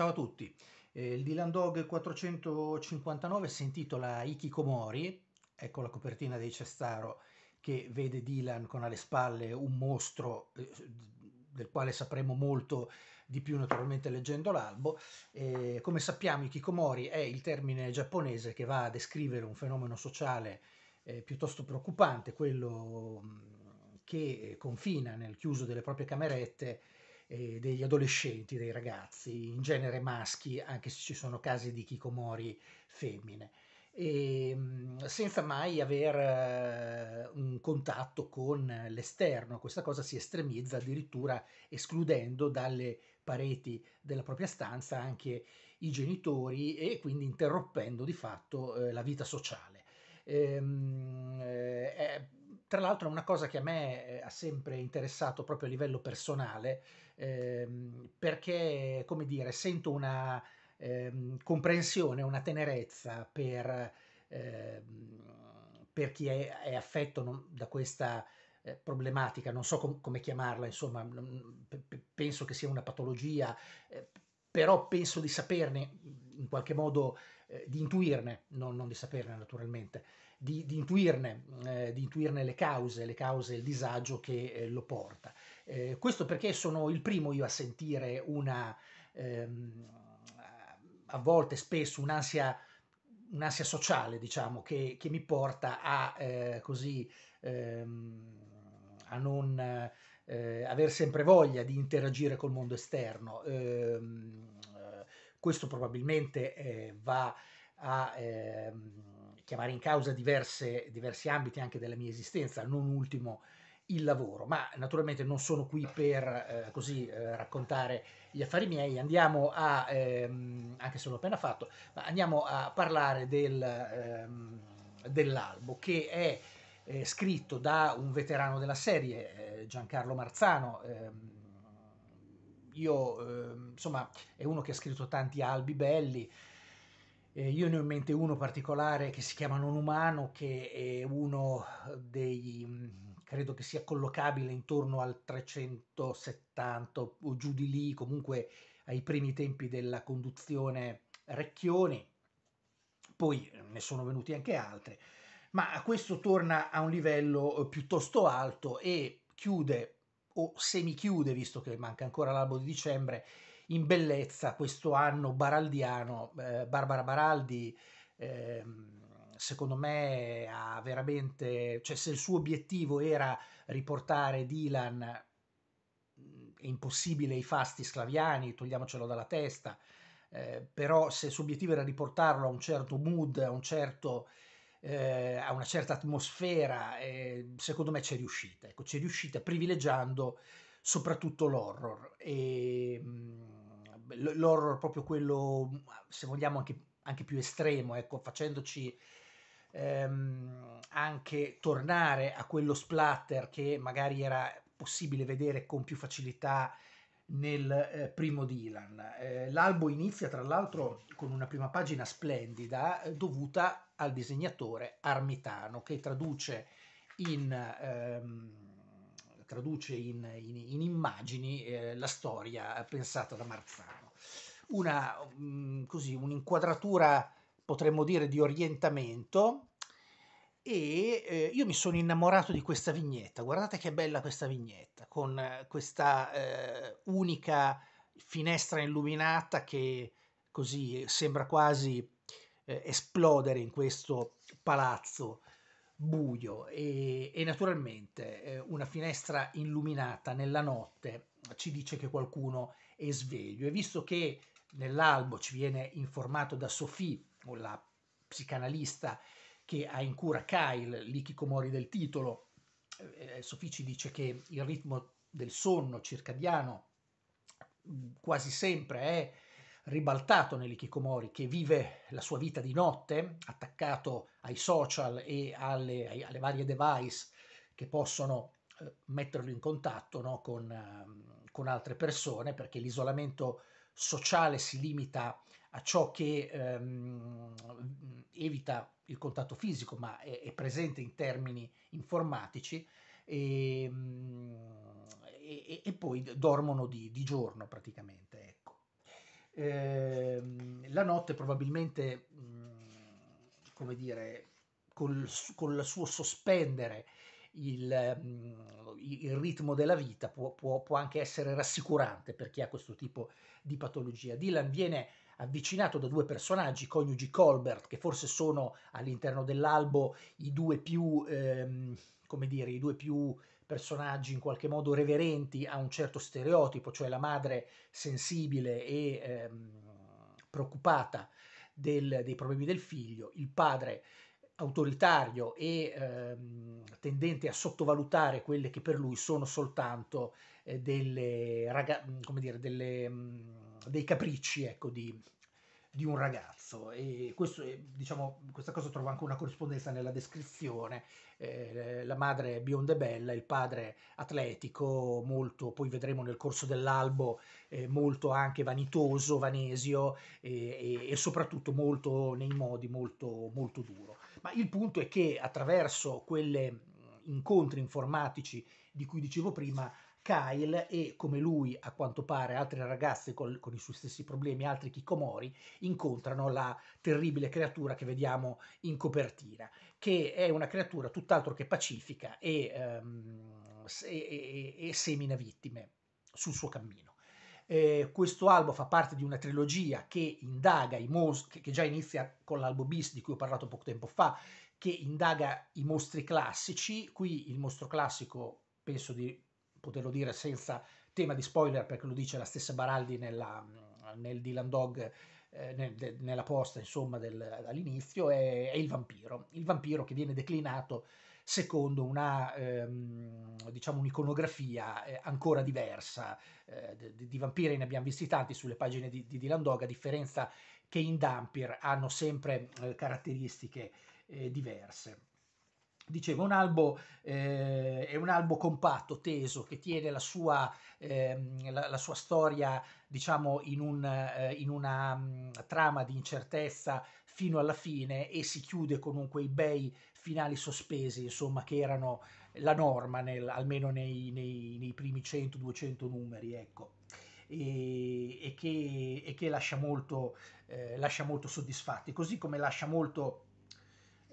Ciao a tutti, eh, il Dylan Dog 459 si intitola Ikikomori, ecco la copertina dei Cestaro che vede Dylan con alle spalle un mostro eh, del quale sapremo molto di più naturalmente leggendo l'albo. Eh, come sappiamo Ikikomori è il termine giapponese che va a descrivere un fenomeno sociale eh, piuttosto preoccupante, quello mm, che eh, confina nel chiuso delle proprie camerette eh, degli adolescenti, dei ragazzi, in genere maschi, anche se ci sono casi di kikomori femmine. E, ehm, senza mai aver eh, un contatto con l'esterno. Questa cosa si estremizza addirittura escludendo dalle pareti della propria stanza anche i genitori e quindi interrompendo di fatto eh, la vita sociale. Ehm, tra l'altro è una cosa che a me eh, ha sempre interessato proprio a livello personale, ehm, perché, come dire, sento una ehm, comprensione, una tenerezza per, ehm, per chi è, è affetto non, da questa eh, problematica, non so com- come chiamarla, insomma, p- penso che sia una patologia, eh, però penso di saperne in qualche modo eh, di intuirne, non, non, di saperne naturalmente, di, di, intuirne, eh, di, intuirne, le cause, le cause, il disagio che eh, lo porta. Eh, questo perché sono il primo io a sentire una, ehm, a volte spesso un'ansia, un'ansia sociale, diciamo, che, che, mi porta a eh, così... Ehm, a non eh, aver sempre voglia di interagire col mondo esterno. Eh, questo probabilmente eh, va a ehm, chiamare in causa diverse, diversi ambiti anche della mia esistenza, non ultimo il lavoro, ma naturalmente non sono qui per eh, così eh, raccontare gli affari miei, andiamo a, ehm, anche se l'ho appena fatto, ma andiamo a parlare del, ehm, dell'albo che è eh, scritto da un veterano della serie, eh, Giancarlo Marzano, ehm, io, eh, insomma, è uno che ha scritto tanti albi belli. Eh, io ne ho in mente uno particolare che si chiama Non Umano, che è uno dei, mm, credo che sia collocabile intorno al 370 o giù di lì, comunque ai primi tempi della conduzione Recchioni. Poi ehm, ne sono venuti anche altri, ma questo torna a un livello eh, piuttosto alto e chiude o semichiude, visto che manca ancora l'albo di dicembre, in bellezza questo anno baraldiano. Eh, Barbara Baraldi, eh, secondo me, ha veramente, cioè se il suo obiettivo era riportare Dylan, è impossibile i fasti sclaviani, togliamocelo dalla testa, eh, però se il suo obiettivo era riportarlo a un certo mood, a un certo eh, a una certa atmosfera, eh, secondo me c'è riuscita, ecco, c'è riuscita privilegiando soprattutto l'horror, e, mh, mm, l'horror proprio quello, se vogliamo, anche, anche più estremo, ecco, facendoci ehm, anche tornare a quello splatter che magari era possibile vedere con più facilità nel eh, primo Dylan. Eh, l'albo inizia tra l'altro con una prima pagina splendida eh, dovuta al disegnatore Armitano che traduce in, ehm, traduce in, in, in immagini eh, la storia pensata da Marzano. Una, mh, mm, così, un'inquadratura potremmo dire di orientamento e eh, io mi sono innamorato di questa vignetta. Guardate che bella questa vignetta, con eh, questa eh, unica finestra illuminata che così eh, sembra quasi eh, esplodere in questo palazzo buio e, e naturalmente una finestra illuminata nella notte ci dice che qualcuno è sveglio e visto che nell'albo ci viene informato da Sophie, la psicanalista che ha in cura Kyle, l'ikikomori del titolo. Eh, eh Sofici dice che il ritmo del sonno circadiano mm, quasi sempre è ribaltato nell'ikikomori che vive la sua vita di notte attaccato ai social e alle, alle varie device che possono eh, metterlo in contatto no, con, eh, con, altre persone perché l'isolamento sociale si limita a ciò che ehm, evita il contatto fisico, ma è, è presente in termini informatici, ehm, e, e, e poi dormono di, di giorno praticamente. Ecco. Eh, la notte probabilmente, mh, mm, come dire, col, col suo sospendere il, ehm, il ritmo della vita può, può, può anche essere rassicurante per chi ha questo tipo di patologia. Dylan viene avvicinato da due personaggi, coniugi Colbert, che forse sono all'interno dell'albo i due più, ehm, come dire, i due più personaggi in qualche modo reverenti a un certo stereotipo, cioè la madre sensibile e ehm, preoccupata del, dei problemi del figlio, il padre autoritario e ehm, tendente a sottovalutare quelle che per lui sono soltanto eh, delle, raga- come dire, delle, mh, mm, dei capricci ecco, di, di un ragazzo e questo è, diciamo, questa cosa trovo anche una corrispondenza nella descrizione, eh, la madre è bionda e bella, il padre atletico, molto, poi vedremo nel corso dell'albo, eh, molto anche vanitoso, vanesio eh, e, e, soprattutto molto nei modi molto, molto duro. Ma il punto è che attraverso quelle incontri informatici di cui dicevo prima, Kyle e, come lui, a quanto pare, altre ragazze con, con i suoi stessi problemi, altri Kikomori, incontrano la terribile creatura che vediamo in copertina, che è una creatura tutt'altro che pacifica e, ehm, e, e, e semina vittime sul suo cammino. Eh, questo albo fa parte di una trilogia che indaga i mostri, che già inizia con l'albo bis di cui ho parlato poco tempo fa, che indaga i mostri classici. Qui il mostro classico penso di poterlo dire senza tema di spoiler perché lo dice la stessa Baraldi nella, nel Dylan Dog eh, nel, de, nella posta insomma del, all'inizio è, è, il vampiro il vampiro che viene declinato secondo una ehm, diciamo un'iconografia eh, ancora diversa eh, di, di, vampiri ne abbiamo visti tanti sulle pagine di, di Dylan Dog a differenza che in Dampir hanno sempre eh, caratteristiche eh, diverse Dicevo, un albo eh, è un albo compatto, teso, che tiene la sua, eh, la, la sua storia, diciamo, in, un, eh, in una um, trama di incertezza fino alla fine e si chiude con quei bei finali sospesi, insomma, che erano la norma, nel, almeno nei, nei, nei primi 100-200 numeri, ecco. E, e, che, e che, lascia, molto, eh, lascia molto soddisfatti, così come lascia molto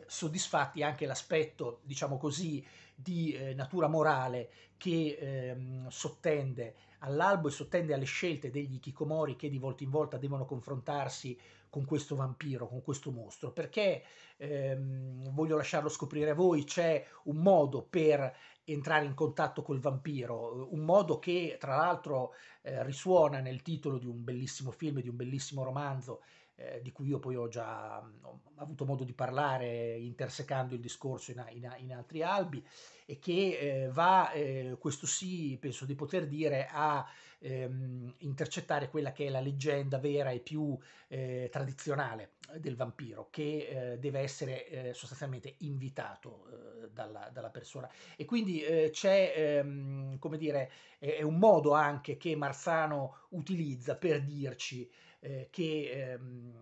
soddisfatti anche l'aspetto, diciamo così, di eh, natura morale che ehm, sottende all'albo e sottende alle scelte degli Kikomori che di volta in volta devono confrontarsi con questo vampiro, con questo mostro, perché ehm, voglio lasciarlo scoprire a voi, c'è un modo per entrare in contatto col vampiro, un modo che tra l'altro eh, risuona nel titolo di un bellissimo film, di un bellissimo romanzo eh, di cui io poi ho già ho avuto modo di parlare intersecando il discorso in, in, in altri albi e che eh, va, eh, questo sì, penso di poter dire, a ehm, intercettare quella che è la leggenda vera e più eh, tradizionale del vampiro, che eh, deve essere sostanzialmente invitato dalla, dalla, persona. E quindi c'è, ehm, come dire, è un modo anche che Marzano utilizza per dirci eh, che ehm,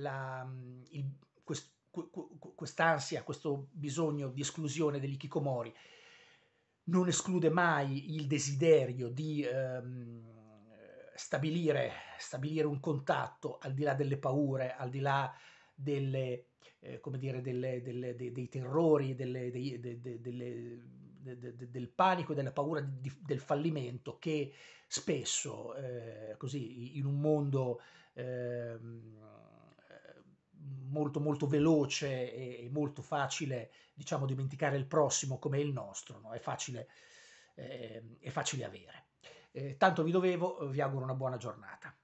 la, mm, il, quest, quest'ansia, questo bisogno di esclusione degli Kikomori non esclude mai il desiderio di ehm, stabilire, stabilire, un contatto al di là delle paure, al di là delle, eh, dire, delle, delle, dei, dei, terrori, dei, dei, del panico e della paura di, del fallimento che spesso, eh, così, in un mondo ehm, eh, molto molto veloce e molto facile, diciamo, dimenticare il prossimo come il nostro, no? è, facile, eh, è facile avere. Eh, tanto vi dovevo, vi auguro una buona giornata.